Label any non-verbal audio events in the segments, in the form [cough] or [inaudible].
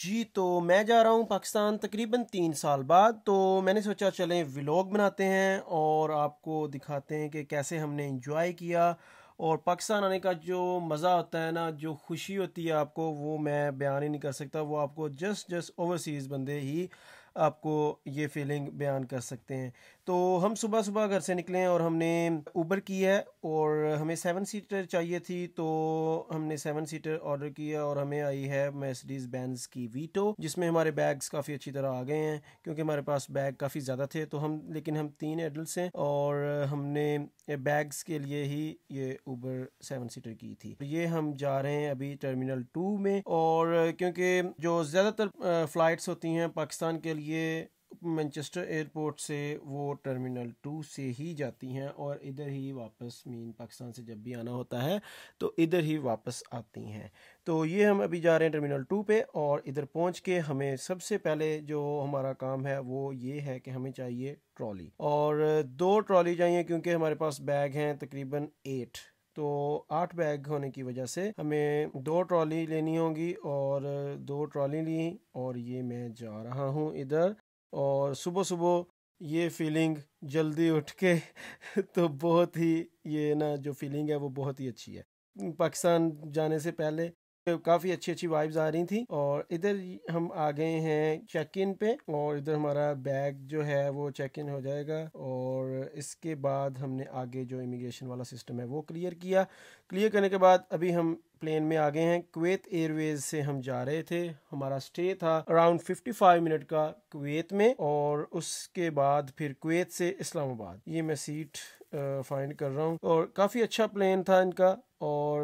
जी तो मैं जा रहा हूँ पाकिस्तान तकरीबन तीन साल बाद तो मैंने सोचा चलें व्लॉग बनाते हैं और आपको दिखाते हैं कि कैसे हमने इंजॉय किया और पाकिस्तान आने का जो मज़ा होता है ना जो खुशी होती है आपको वो मैं बयान ही नहीं कर सकता वो आपको जस्ट जस्ट ओवरसीज़ बंदे ही आपको ये फीलिंग बयान कर सकते हैं तो हम सुबह सुबह घर से निकले हैं और हमने ऊबर की है और हमें सेवन सीटर चाहिए थी तो हमने सेवन सीटर ऑर्डर किया और हमें आई है मैसडीज बैंस की वीटो जिसमें हमारे बैग्स काफ़ी अच्छी तरह आ गए हैं क्योंकि हमारे पास बैग काफ़ी ज़्यादा थे तो हम लेकिन हम तीन एडल्ट हैं और हमने बैग्स के लिए ही ये ऊबर सेवन सीटर की थी तो ये हम जा रहे हैं अभी टर्मिनल टू में और क्योंकि जो ज़्यादातर फ़्लाइट्स होती हैं पाकिस्तान के लिए ये मैनचेस्टर एयरपोर्ट से वो टर्मिनल टू से ही जाती हैं और इधर ही वापस मीन पाकिस्तान से जब भी आना होता है तो इधर ही वापस आती हैं तो ये हम अभी जा रहे हैं टर्मिनल टू पे और इधर पहुंच के हमें सबसे पहले जो हमारा काम है वो ये है कि हमें चाहिए ट्रॉली और दो ट्रॉली चाहिए क्योंकि हमारे पास बैग हैं तकरीबन एट तो आठ बैग होने की वजह से हमें दो ट्रॉली लेनी होगी और दो ट्रॉली ली और ये मैं जा रहा हूँ इधर और सुबह सुबह ये फीलिंग जल्दी उठ के [laughs] तो बहुत ही ये ना जो फीलिंग है वो बहुत ही अच्छी है पाकिस्तान जाने से पहले काफ़ी अच्छी अच्छी वाइब्स आ रही थी और इधर हम आ गए हैं चेक इन पे और इधर हमारा बैग जो है वो चेक इन हो जाएगा और इसके बाद हमने आगे जो इमिग्रेशन वाला सिस्टम है वो क्लियर किया क्लियर करने के बाद अभी हम प्लेन में आ गए हैं कुवैत एयरवेज से हम जा रहे थे हमारा स्टे था अराउंड 55 मिनट का कुवैत में और उसके बाद फिर कुवैत से इस्लामाबाद ये मैं सीट फाइंड कर रहा हूँ और काफ़ी अच्छा प्लेन था इनका और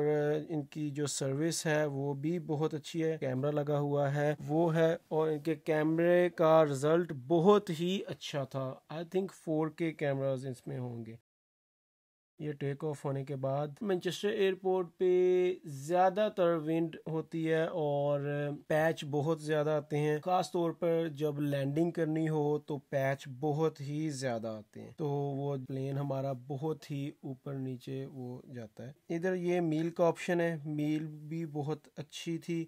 इनकी जो सर्विस है वो भी बहुत अच्छी है कैमरा लगा हुआ है वो है और इनके कैमरे का रिजल्ट बहुत ही अच्छा था आई थिंक 4K कैमराज इसमें होंगे ये टेक ऑफ होने के बाद मैनचेस्टर एयरपोर्ट पे ज़्यादातर विंड होती है और पैच बहुत ज़्यादा आते हैं ख़ास तौर पर जब लैंडिंग करनी हो तो पैच बहुत ही ज़्यादा आते हैं तो वो प्लेन हमारा बहुत ही ऊपर नीचे वो जाता है इधर ये मील का ऑप्शन है मील भी बहुत अच्छी थी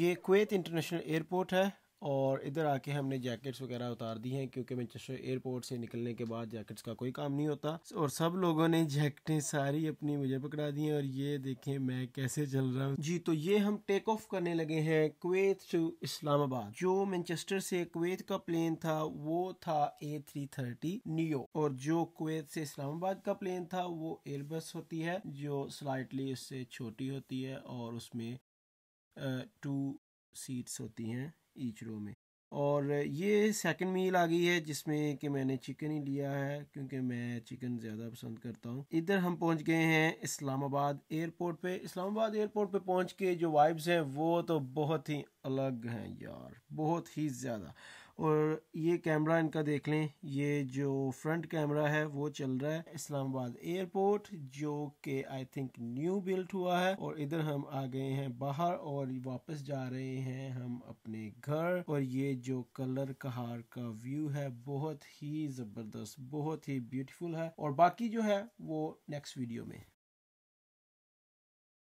ये कुवैत इंटरनेशनल एयरपोर्ट है और इधर आके हमने जैकेट्स वगैरह उतार दी हैं क्योंकि मैनचेस्टर एयरपोर्ट से निकलने के बाद जैकेट्स का कोई काम नहीं होता और सब लोगों ने जैकेटें सारी अपनी मुझे पकड़ा दी हैं और ये देखें मैं कैसे चल रहा हूँ जी तो ये हम टेक ऑफ करने लगे हैं कुवैत टू इस्लामाबाद जो मैनचेस्टर से कुवैत का प्लेन था वो था ए थ्री थर्टी नियो और जो कुवैत से इस्लामाबाद का प्लेन था वो एयरबस होती है जो स्लाइटली उससे छोटी होती है और उसमें टू सीट्स होती हैं ईच रो में और ये सेकंड मील आ गई है जिसमें कि मैंने चिकन ही लिया है क्योंकि मैं चिकन ज़्यादा पसंद करता हूँ इधर हम पहुँच गए हैं इस्लामाबाद एयरपोर्ट पे इस्लामाबाद एयरपोर्ट पे पहुँच के जो वाइब्स हैं वो तो बहुत ही अलग हैं यार बहुत ही ज़्यादा और ये कैमरा इनका देख लें ये जो फ्रंट कैमरा है वो चल रहा है इस्लामाबाद एयरपोर्ट जो कि आई थिंक न्यू बिल्ट हुआ है और इधर हम आ गए हैं बाहर और वापस जा रहे हैं हम अपने घर और ये जो कलर कहार का व्यू है बहुत ही जबरदस्त बहुत ही ब्यूटीफुल है और बाकी जो है वो नेक्स्ट वीडियो में